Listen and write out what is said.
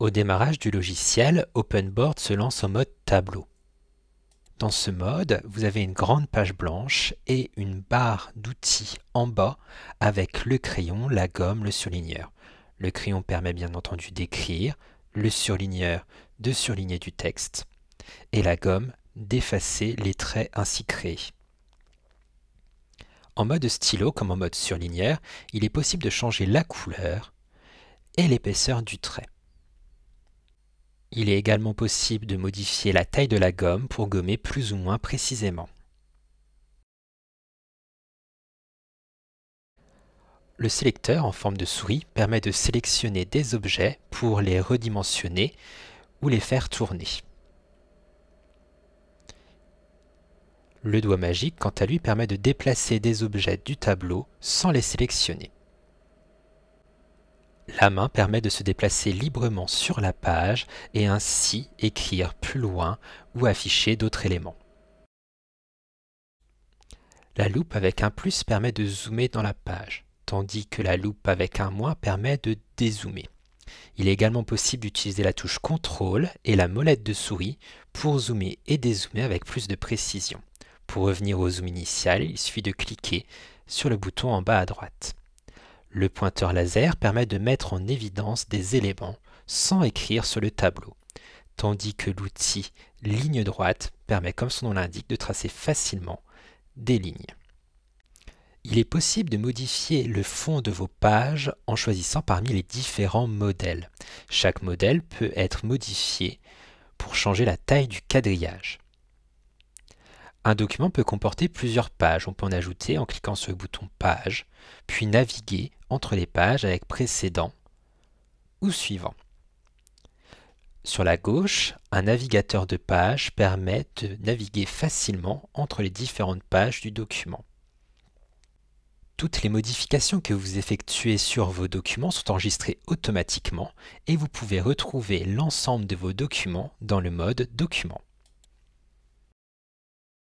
Au démarrage du logiciel, OpenBoard se lance en mode tableau. Dans ce mode, vous avez une grande page blanche et une barre d'outils en bas avec le crayon, la gomme, le surligneur. Le crayon permet bien entendu d'écrire, le surligneur de surligner du texte et la gomme d'effacer les traits ainsi créés. En mode stylo comme en mode surligneur, il est possible de changer la couleur et l'épaisseur du trait. Il est également possible de modifier la taille de la gomme pour gommer plus ou moins précisément. Le sélecteur en forme de souris permet de sélectionner des objets pour les redimensionner ou les faire tourner. Le doigt magique, quant à lui, permet de déplacer des objets du tableau sans les sélectionner. La main permet de se déplacer librement sur la page et ainsi écrire plus loin ou afficher d'autres éléments. La loupe avec un plus permet de zoomer dans la page, tandis que la loupe avec un moins permet de dézoomer. Il est également possible d'utiliser la touche CTRL et la molette de souris pour zoomer et dézoomer avec plus de précision. Pour revenir au zoom initial, il suffit de cliquer sur le bouton en bas à droite. Le pointeur laser permet de mettre en évidence des éléments sans écrire sur le tableau, tandis que l'outil ligne droite permet, comme son nom l'indique, de tracer facilement des lignes. Il est possible de modifier le fond de vos pages en choisissant parmi les différents modèles. Chaque modèle peut être modifié pour changer la taille du quadrillage. Un document peut comporter plusieurs pages. On peut en ajouter en cliquant sur le bouton Page, puis naviguer entre les pages avec Précédent ou Suivant. Sur la gauche, un navigateur de pages permet de naviguer facilement entre les différentes pages du document. Toutes les modifications que vous effectuez sur vos documents sont enregistrées automatiquement et vous pouvez retrouver l'ensemble de vos documents dans le mode document.